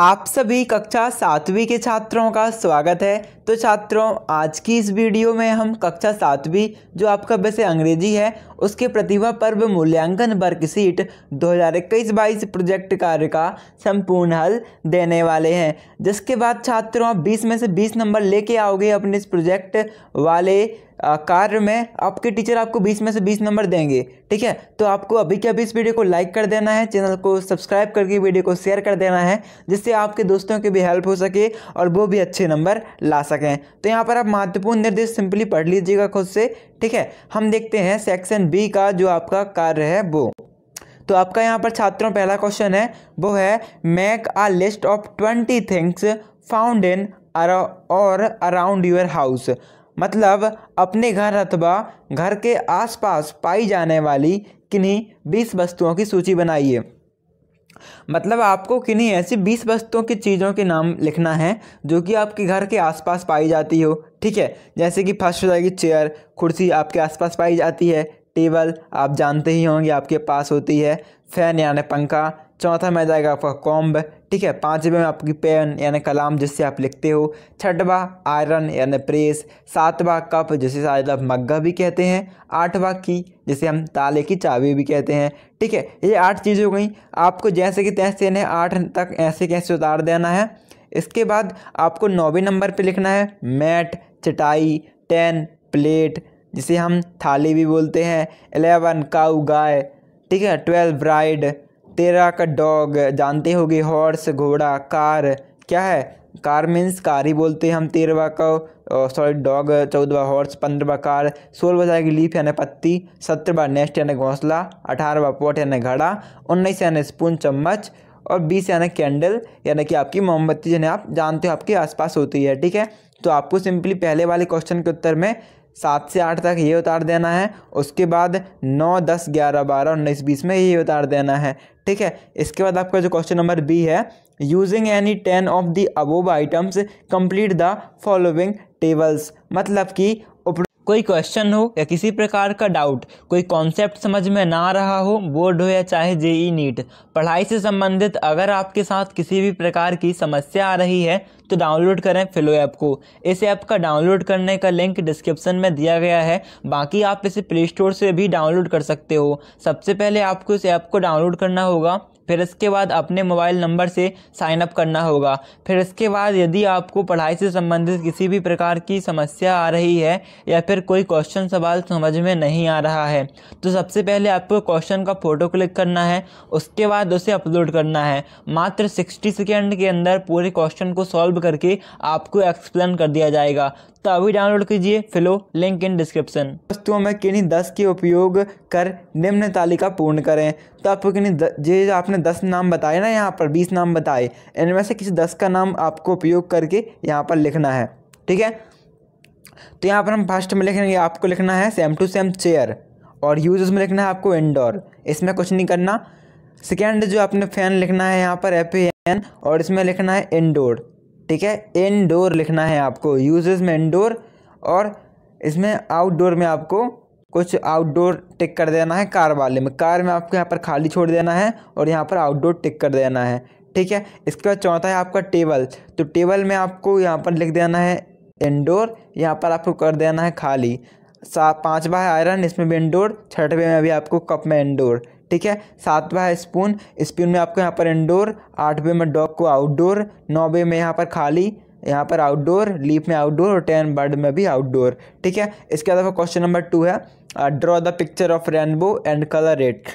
आप सभी कक्षा सातवीं के छात्रों का स्वागत है तो छात्रों आज की इस वीडियो में हम कक्षा सातवीं जो आपका वैसे अंग्रेजी है उसके प्रतिभा पर्व मूल्यांकन वर्कशीट 2021-22 प्रोजेक्ट कार्य का संपूर्ण हल देने वाले हैं जिसके बाद छात्रों आप 20 में से 20 नंबर लेके आओगे अपने इस प्रोजेक्ट वाले कार्य में आपके टीचर आपको 20 में से 20 नंबर देंगे ठीक है तो आपको अभी के अभी इस वीडियो को लाइक कर देना है चैनल को सब्सक्राइब करके वीडियो को शेयर कर देना है जिससे आपके दोस्तों की भी हेल्प हो सके और वो भी अच्छे नंबर ला सकें तो यहाँ पर आप महत्वपूर्ण निर्देश सिंपली पढ़ लीजिएगा खुद से ठीक है हम देखते हैं सेक्शन बी का जो आपका कार्य है वो तो आपका यहाँ पर छात्रों पहला क्वेश्चन है वो है make a list of twenty things found in और अराउंड यूर हाउस मतलब अपने घर अथवा घर के आसपास पाई जाने वाली किन्हीं बीस वस्तुओं की सूची बनाइए मतलब आपको किन्हीं ऐसी बीस वस्तुओं की चीज़ों के नाम लिखना है जो कि आपके घर के आसपास पाई जाती हो ठीक है जैसे कि फर्स्ट हो जाएगी चेयर कुर्सी आपके आसपास पाई जाती है टेबल आप जानते ही होंगे आपके पास होती है फैन यानि पंखा चौथा में जाएगा आपका कॉम्ब ठीक है पाँचवें में आपकी पेन यानी कलाम जिससे आप लिखते हो छठवा आयरन यानि प्रेस सातवा कप जिसे शायद आप मग्गा भी कहते हैं आठवा की जिसे हम ताले की चाबी भी कहते हैं ठीक है ये आठ चीज़ हो गई आपको जैसे कि तैसे इन्हें आठ तक ऐसे कैसे उतार देना है इसके बाद आपको नौवें नंबर पर लिखना है मैट चटाई टेन प्लेट जिसे हम थाली भी बोलते हैं एलेवन काऊ गाय ठीक है ट्वेल्व राइड तेरह का डॉग जानते होगे हॉर्स घोड़ा कार क्या है कार मीन्स कार ही बोलते हैं हम तेरहवा का सॉरी डॉग चौदहवा हॉर्स पंद्रहवा कार सोलहवा जाएगी लीफ यानी पत्ती सत्रहवा नेस्ट यानी घोंसला अठारहवा पोट यानी घड़ा उन्नीस यानी स्पून चम्मच और बीस यानी कैंडल यानी कि आपकी मोमबत्ती जिन्हें आप जानते हो आपके आसपास होती है ठीक है तो आपको सिंपली पहले वाले क्वेश्चन के उत्तर में सात से आठ तक ये उतार देना है उसके बाद नौ दस ग्यारह बारह उन्नीस बीस में ये उतार देना है ठीक है इसके बाद आपका जो क्वेश्चन नंबर बी है using any ten of the above items complete the following tables मतलब कि कोई क्वेश्चन हो या किसी प्रकार का डाउट कोई कॉन्सेप्ट समझ में ना आ रहा हो बोर्ड हो या चाहे जेई नीट पढ़ाई से संबंधित अगर आपके साथ किसी भी प्रकार की समस्या आ रही है तो डाउनलोड करें फिलो ऐप को इस ऐप का डाउनलोड करने का लिंक डिस्क्रिप्शन में दिया गया है बाकी आप इसे प्ले स्टोर से भी डाउनलोड कर सकते हो सबसे पहले आपको इस ऐप को डाउनलोड करना होगा फिर इसके बाद अपने मोबाइल नंबर से साइन अप करना होगा फिर इसके बाद यदि आपको पढ़ाई से संबंधित किसी भी प्रकार की समस्या आ रही है या फिर कोई क्वेश्चन सवाल समझ में नहीं आ रहा है तो सबसे पहले आपको क्वेश्चन का फ़ोटो क्लिक करना है उसके बाद उसे अपलोड करना है मात्र सिक्सटी सेकेंड के अंदर पूरे क्वेश्चन को सॉल्व करके आपको एक्सप्लेन कर दिया जाएगा तो अभी डाउनलोड कीजिए फिलो लिंक इन डिस्क्रिप्शन वस्तुओं में किन्हीं दस के उपयोग कर निम्न तालिका पूर्ण करें तो आपको किन्हीं जो आपने दस नाम बताए ना यहाँ पर बीस नाम बताए इनमें से किसी दस का नाम आपको उपयोग करके यहाँ पर लिखना है ठीक है तो यहाँ पर हम फर्स्ट में लिखेंगे आपको लिखना है सेम टू सेम चेयर और यूज में लिखना है आपको इंडोर इसमें कुछ नहीं करना सेकेंड जो आपने फ़ैन लिखना है यहाँ पर एफ एन और इसमें लिखना है इनडोर ठीक है इनडोर लिखना है आपको यूजेस में इनडोर और इसमें आउटडोर में आपको कुछ आउटडोर टिक कर देना है कार वाले में कार में आपको यहाँ पर खाली छोड़ देना है और यहाँ पर आउटडोर टिक कर देना है ठीक है इसके बाद चौथा है आपका टेबल तो टेबल में आपको यहाँ पर लिख देना है इनडोर यहाँ पर आपको कर देना है खाली सा पाँचवा है आयरन इसमें भी इनडोर छठवें में भी आपको कप में इनडोर ठीक है सातवा है स्पून स्पून में आपको यहाँ पर इंडोर आठवें में डॉग को आउटडोर नौवे में यहाँ पर खाली यहाँ पर आउटडोर लीप में आउटडोर और टेन बर्ड में भी आउटडोर ठीक है इसके अलावा क्वेश्चन नंबर टू है draw the picture of rainbow and colour it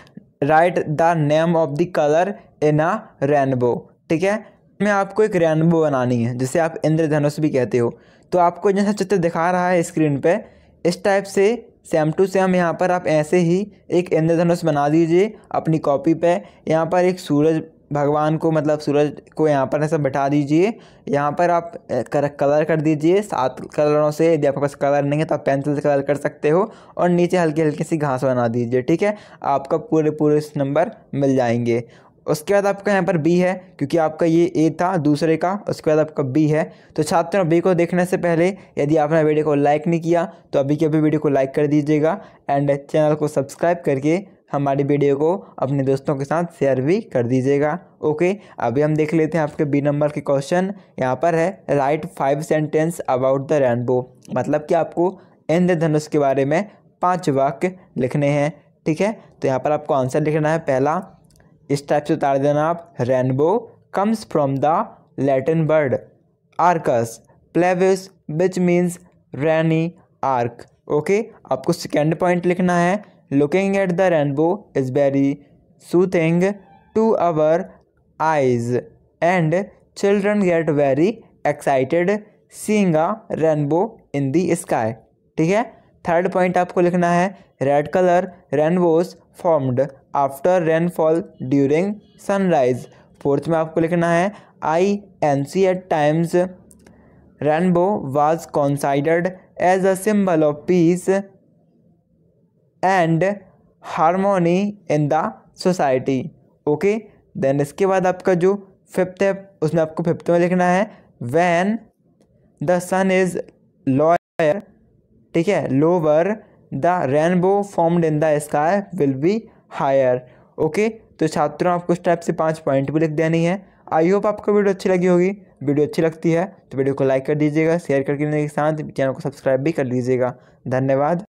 write the name of the colour in a rainbow ठीक है में आपको एक रेनबो बनानी है जिसे आप इंद्रधनुष भी कहते हो तो आपको जैसा चित्र दिखा रहा है स्क्रीन पे इस टाइप से सेम टू सेम यहाँ पर आप ऐसे ही एक इंद्रधनुष बना दीजिए अपनी कॉपी पे यहाँ पर एक सूरज भगवान को मतलब सूरज को यहाँ पर ऐसा बैठा दीजिए यहाँ पर आप कर, कलर कर दीजिए सात कलरों से यदि आपके पास कलर नहीं है तो आप पेंसिल से कलर कर सकते हो और नीचे हल्की हल्की सी घास बना दीजिए ठीक है आपका पूरे पूरे नंबर मिल जाएंगे उसके बाद आपका यहाँ पर बी है क्योंकि आपका ये ए था दूसरे का उसके बाद आपका बी है तो छात्रों बी को देखने से पहले यदि आपने वीडियो को लाइक नहीं किया तो अभी के अभी वीडियो को लाइक कर दीजिएगा एंड चैनल को सब्सक्राइब करके हमारी वीडियो को अपने दोस्तों के साथ शेयर भी कर दीजिएगा ओके अभी हम देख लेते हैं आपके बी नंबर के क्वेश्चन यहाँ पर है write five sentence about the rainbow मतलब कि आपको इंद्रधनुष के बारे में पाँच वाक्य लिखने हैं ठीक है तो यहाँ पर आपको आंसर लिखना है पहला इस टाइप से उतार देना आप rainbow comes from the Latin word arcus pluvius which means rainy arc okay आपको सेकेंड पॉइंट लिखना है looking at the rainbow is very soothing to our eyes and children get very excited seeing a rainbow in the sky ठीक है third point आपको लिखना है red colour rainbows formed after rainfall during sunrise fourth में आपको लिखना है I N C eight times rainbow was कॉन्साइडर्ड as a symbol of peace and harmony in the society okay then इसके बाद आपका जो फिफ्थ है उसमें आपको फिफ्थ में लिखना है when the sun is lower ठीक है lower the rainbow formed in the sky will be higher okay तो छात्रों आपको इस टाइप से पाँच पॉइंट भी लिख देनी है आई होप आपको वीडियो अच्छी लगी होगी वीडियो अच्छी लगती है तो वीडियो को लाइक कर दीजिएगा शेयर करके साथ चैनल को सब्सक्राइब भी कर लीजिएगा धन्यवाद